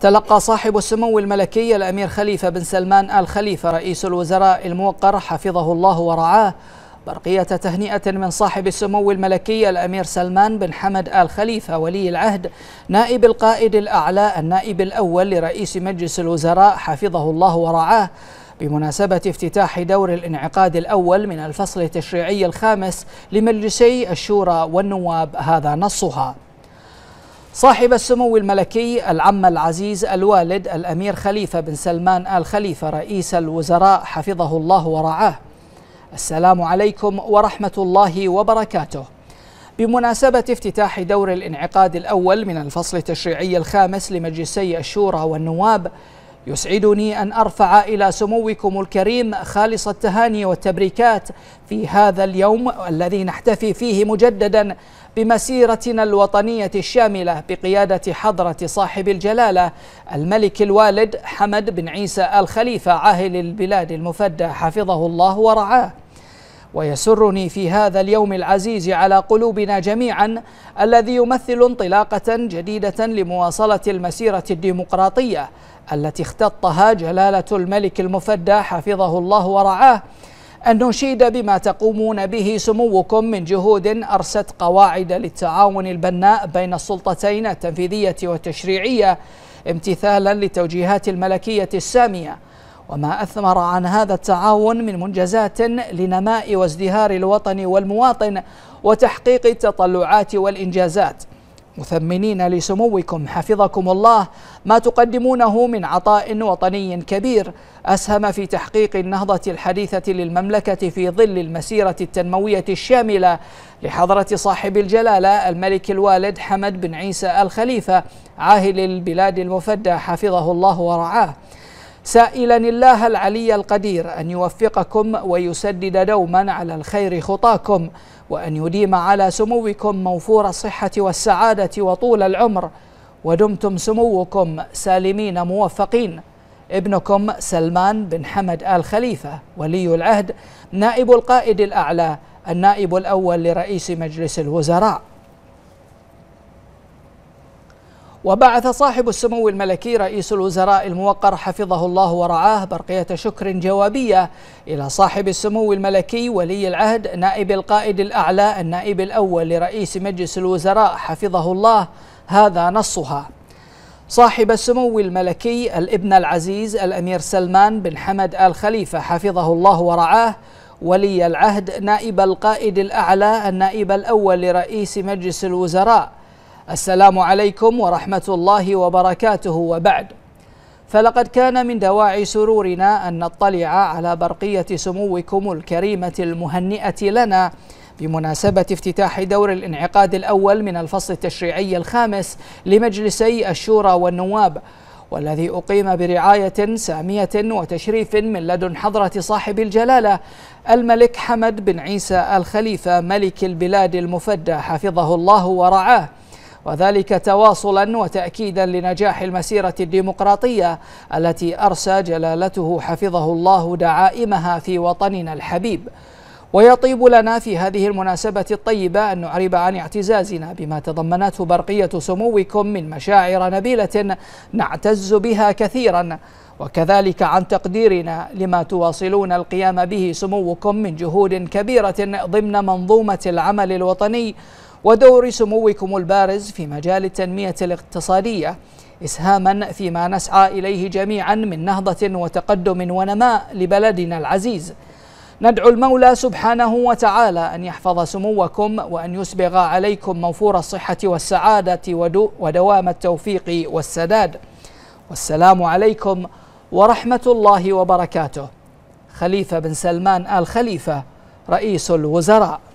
تلقى صاحب السمو الملكي الأمير خليفة بن سلمان آل خليفة رئيس الوزراء الموقر حفظه الله ورعاه برقية تهنئة من صاحب السمو الملكي الأمير سلمان بن حمد آل خليفة ولي العهد نائب القائد الأعلى النائب الأول لرئيس مجلس الوزراء حفظه الله ورعاه بمناسبة افتتاح دور الانعقاد الأول من الفصل التشريعي الخامس لمجلسي الشورى والنواب هذا نصها صاحب السمو الملكي العم العزيز الوالد الأمير خليفة بن سلمان آل خليفة رئيس الوزراء حفظه الله ورعاه السلام عليكم ورحمة الله وبركاته بمناسبة افتتاح دور الانعقاد الأول من الفصل التشريعي الخامس لمجلسي الشورى والنواب يسعدني أن أرفع إلى سموكم الكريم خالص التهاني والتبريكات في هذا اليوم الذي نحتفي فيه مجددا بمسيرتنا الوطنية الشاملة بقيادة حضرة صاحب الجلالة الملك الوالد حمد بن عيسى آل خليفة عاهل البلاد المفدى حفظه الله ورعاه ويسرني في هذا اليوم العزيز على قلوبنا جميعا الذي يمثل انطلاقه جديده لمواصله المسيره الديمقراطيه التي اختطها جلاله الملك المفدى حفظه الله ورعاه أن نشيد بما تقومون به سموكم من جهود أرست قواعد للتعاون البناء بين السلطتين التنفيذية والتشريعية امتثالا للتوجيهات الملكية السامية وما أثمر عن هذا التعاون من منجزات لنماء وازدهار الوطن والمواطن وتحقيق التطلعات والإنجازات مثمنين لسموكم حفظكم الله ما تقدمونه من عطاء وطني كبير أسهم في تحقيق النهضة الحديثة للمملكة في ظل المسيرة التنموية الشاملة لحضرة صاحب الجلالة الملك الوالد حمد بن عيسى الخليفة عاهل البلاد المفدى حفظه الله ورعاه سائلا الله العلي القدير ان يوفقكم ويسدد دوما على الخير خطاكم وان يديم على سموكم موفور الصحه والسعاده وطول العمر ودمتم سموكم سالمين موفقين ابنكم سلمان بن حمد ال خليفه ولي العهد نائب القائد الاعلى النائب الاول لرئيس مجلس الوزراء وبعث صاحب السمو الملكي رئيس الوزراء الموقر حفظه الله ورعاه برقية شكر جوابية إلى صاحب السمو الملكي ولي العهد نائب القائد الأعلى النائب الأول لرئيس مجلس الوزراء حفظه الله هذا نصها صاحب السمو الملكي الابن العزيز الأمير سلمان بن حمد آل خليفة حفظه الله ورعاه ولي العهد نائب القائد الأعلى النائب الأول لرئيس مجلس الوزراء السلام عليكم ورحمه الله وبركاته وبعد فلقد كان من دواعي سرورنا ان نطلع على برقيه سموكم الكريمه المهنئه لنا بمناسبة افتتاح دور الانعقاد الأول من الفصل التشريعي الخامس لمجلسي الشورى والنواب والذي أقيم برعاية سامية وتشريف من لدن حضرة صاحب الجلالة الملك حمد بن عيسى الخليفة ملك البلاد المفدى حفظه الله ورعاه وذلك تواصلا وتأكيدا لنجاح المسيرة الديمقراطية التي أرسى جلالته حفظه الله دعائمها في وطننا الحبيب ويطيب لنا في هذه المناسبة الطيبة أن نعرب عن اعتزازنا بما تضمنته برقية سموكم من مشاعر نبيلة نعتز بها كثيرا وكذلك عن تقديرنا لما تواصلون القيام به سموكم من جهود كبيرة ضمن منظومة العمل الوطني ودور سموكم البارز في مجال التنمية الاقتصادية إسهاما فيما نسعى إليه جميعا من نهضة وتقدم ونماء لبلدنا العزيز ندعو المولى سبحانه وتعالى أن يحفظ سموكم وأن يسبغ عليكم موفور الصحة والسعادة ودوام التوفيق والسداد والسلام عليكم ورحمة الله وبركاته خليفة بن سلمان آل خليفة رئيس الوزراء